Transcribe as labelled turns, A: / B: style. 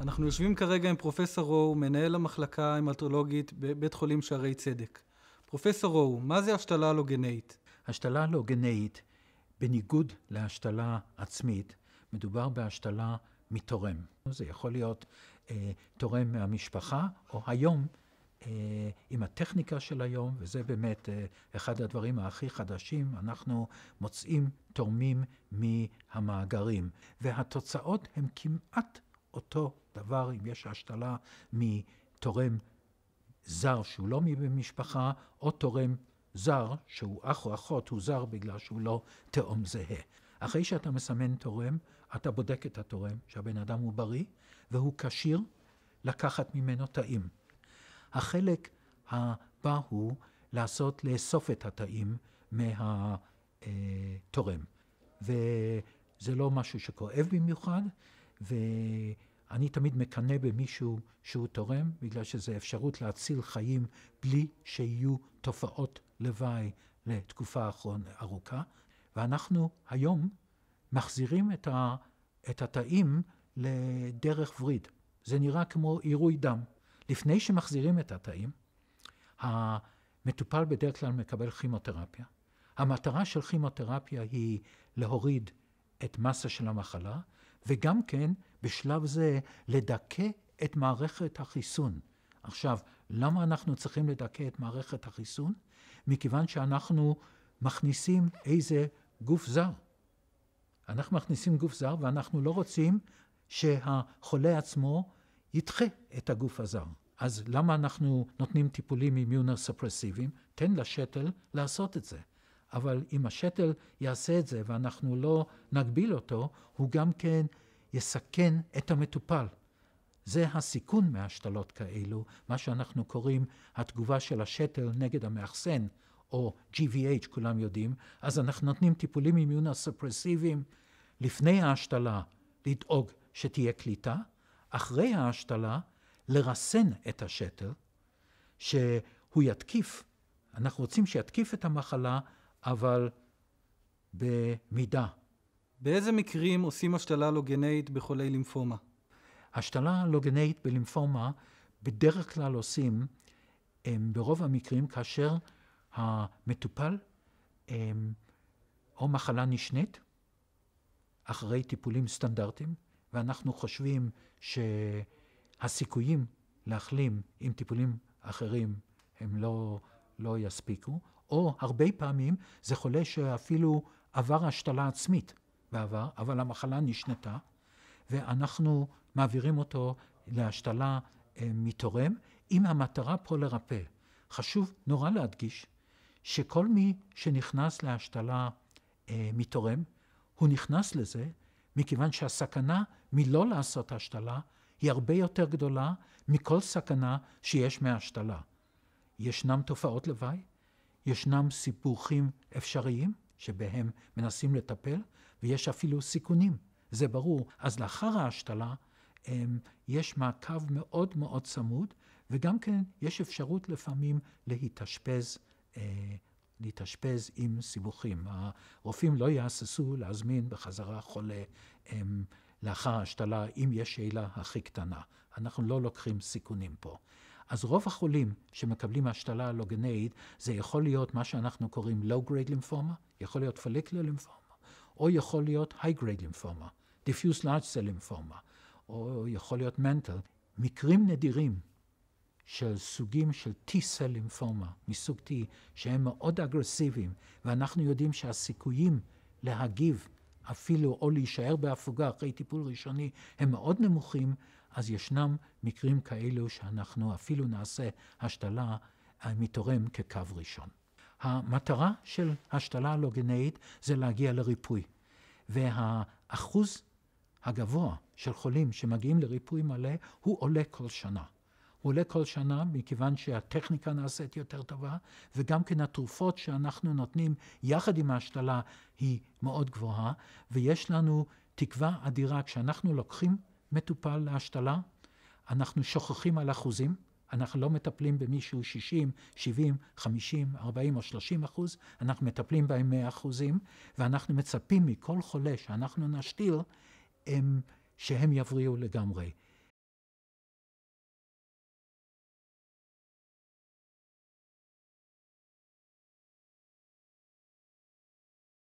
A: אנחנו יושבים כרגע עם פרופסור רו, מנהל המחלקה ההמטולוגית בבית חולים שערי צדק. פרופסור רו, מה זה השתלה הלוגנאית? השתלה הלוגנאית, בניגוד להשתלה עצמית, מדובר בהשתלה מתורם. זה יכול להיות אה, תורם מהמשפחה, או היום, אה, עם הטכניקה של היום, וזה באמת אה, אחד הדברים הכי חדשים, אנחנו מוצאים תורמים מהמאגרים, והתוצאות הן כמעט אותו דבר, אם יש השתלה מתורם זר שהוא לא ממשפחה, או תורם זר שהוא אח או אחות, הוא זר בגלל שהוא לא תאום זהה. אחרי שאתה מסמן תורם, אתה בודק את התורם, שהבן אדם הוא בריא והוא כשיר לקחת ממנו תאים. החלק הבא הוא לעשות, לאסוף את התאים מהתורם. אה, וזה לא משהו שכואב במיוחד, ו... אני תמיד מקנא במישהו שהוא תורם, בגלל שזו אפשרות להציל חיים בלי שיהיו תופעות לוואי לתקופה אחרונה, ארוכה. ואנחנו היום מחזירים את, ה, את התאים לדרך וריד. זה נראה כמו עירוי דם. לפני שמחזירים את התאים, המטופל בדרך כלל מקבל כימותרפיה. המטרה של כימותרפיה היא להוריד את מסה של המחלה, וגם כן, בשלב זה, לדכא את מערכת החיסון. עכשיו, למה אנחנו צריכים לדכא את מערכת החיסון? מכיוון שאנחנו מכניסים איזה גוף זר. אנחנו מכניסים גוף זר ואנחנו לא רוצים שהחולה עצמו ידחה את הגוף הזר. אז למה אנחנו נותנים טיפולים אימיונוסופרסיביים? תן לשתל לעשות את זה. אבל אם השתל יעשה את זה ואנחנו לא נגביל אותו, הוא גם כן יסכן את המטופל. זה הסיכון מהשתלות כאלו, מה שאנחנו קוראים התגובה של השתל נגד המאחסן, או GVH, כולם יודעים. אז אנחנו נותנים טיפולים אימיונסופרסיביים לפני ההשתלה, לדאוג שתהיה קליטה, אחרי ההשתלה, לרסן את השתל, שהוא יתקיף, אנחנו רוצים שיתקיף את המחלה אבל במידה. באיזה מקרים עושים השתלה לא גנאית בחולי לימפומה? השתלה לא גנאית בלימפומה בדרך כלל עושים הם, ברוב המקרים כאשר המטופל הם, או מחלה נשנית אחרי טיפולים סטנדרטיים, ואנחנו חושבים שהסיכויים להחלים עם טיפולים אחרים הם לא, לא יספיקו, או הרבה פעמים זה חולה שאפילו עבר השתלה עצמית בעבר, אבל המחלה נשנתה, ואנחנו מעבירים אותו להשתלה אה, מתורם, עם המטרה פה לרפא. חשוב נורא להדגיש שכל מי שנכנס להשתלה אה, מתורם, הוא נכנס לזה מכיוון שהסכנה מלא לעשות השתלה היא הרבה יותר גדולה מכל סכנה שיש מהשתלה. ישנם תופעות לוואי ישנם סיפוחים אפשריים שבהם מנסים לטפל, ויש אפילו סיכונים, זה ברור. אז לאחר ההשתלה אמ, יש מעקב מאוד מאוד צמוד, וגם כן יש אפשרות לפעמים להתאשפז. אה, להתאשפז עם סיבוכים. הרופאים לא יהססו להזמין בחזרה חולה אמ, לאחר ההשתלה, אם יש שאלה הכי קטנה. אנחנו לא לוקחים סיכונים פה. אז רוב החולים שמקבלים השתלה הלוגנאית, זה יכול להיות מה שאנחנו קוראים low-grade לימפומה, יכול להיות follicular לימפומה, או יכול להיות high-grade לימפומה, diffuse large cell לימפומה, או יכול להיות mental. מקרים נדירים של סוגים של T-cell לימפומה, מסוג T, שהם מאוד אגרסיביים, ואנחנו יודעים שהסיכויים להגיב אפילו או להישאר בהפוגה אחרי טיפול ראשוני הם מאוד נמוכים, אז ישנם מקרים כאלו שאנחנו אפילו נעשה השתלה אה, מתורם כקו ראשון. המטרה של השתלה הלוגנאית זה להגיע לריפוי, והאחוז הגבוה של חולים שמגיעים לריפוי מלא הוא עולה כל שנה. הוא עולה כל שנה מכיוון שהטכניקה נעשית יותר טובה, וגם כן התרופות שאנחנו נותנים יחד עם ההשתלה היא מאוד גבוהה, ויש לנו תקווה אדירה כשאנחנו לוקחים מטופל להשתלה, אנחנו שוכחים על אחוזים, אנחנו לא מטפלים במישהו 60, 70, 50, 40 או 30 אחוז, אנחנו מטפלים בהם 100 אחוזים, ואנחנו מצפים מכל חולה שאנחנו נשתיל, הם, שהם יבריאו לגמרי.